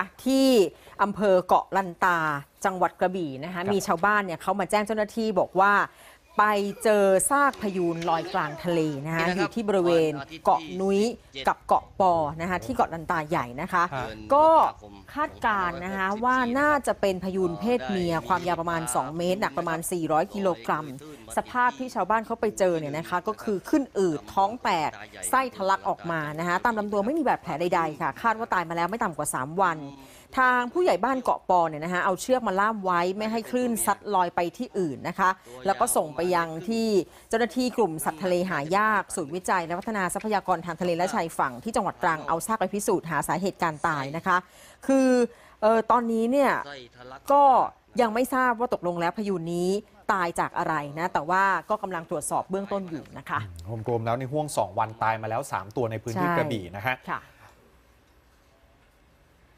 ะที่อำเภอเกาะลันตาจังหวัดกระบี่นะคะมีชาวบ้านเนี่ยเขามาแจ้งเจ้าหน้าที่บอกว่าไปเจอซากพยูนลอยกลางทะเลนะคะอยู่ที่บริเวณเกาะนุ้ยกับเกาะปอนะคะที่เกาะลันตาใหญ่นะคะ ก็คาดการนะคะว่าน่าจะเป็นพยูนเพศเมีย ความยาวประมาณ 2 เมตร หนักประมาณ 400 กิโลกรัม สภาพที่ชาวบ้านเขาไปเจอเนี่ยนะคะก็คือขึ้นอืดท้องแตกไส้ทะลักออกมานะคะตามลำตัวไม่มีแบบแผลใด ๆ ค่ะ คาดว่าตายมาแล้วไม่ต่ำกว่า 3 วัน ทางผู้ใหญ่บ้านเกาะปอเนี่ยนะคะเอาเชือกมาล่ามไว้ไม่ให้คลื่นซัดลอยไปที่อื่นนะคะแล้วก็ส่งไปยังที่เจ้าหน้าที่กลุ่มสัตว์ทะเลหายากศูนย์วิจัยและพัฒนาทรัพยากรทางทะเลและชายฝั่งที่จังหวัดตรังเอาซากไปพิสูจน์หาสาเหตุการตายนะคะ คืออตอนนี้เนี่ยก็ยังไม่ทราบว่าตกลงแล้วพยูนนี้ ตายจากอะไรนะ แต่ว่าก็กำลังตรวจสอบเบื้องต้นอยู่นะคะรวมๆแล้วในห่วง 2 วันตายมาแล้ว 3 ตัวในพื้นที่กระบี่นะฮะ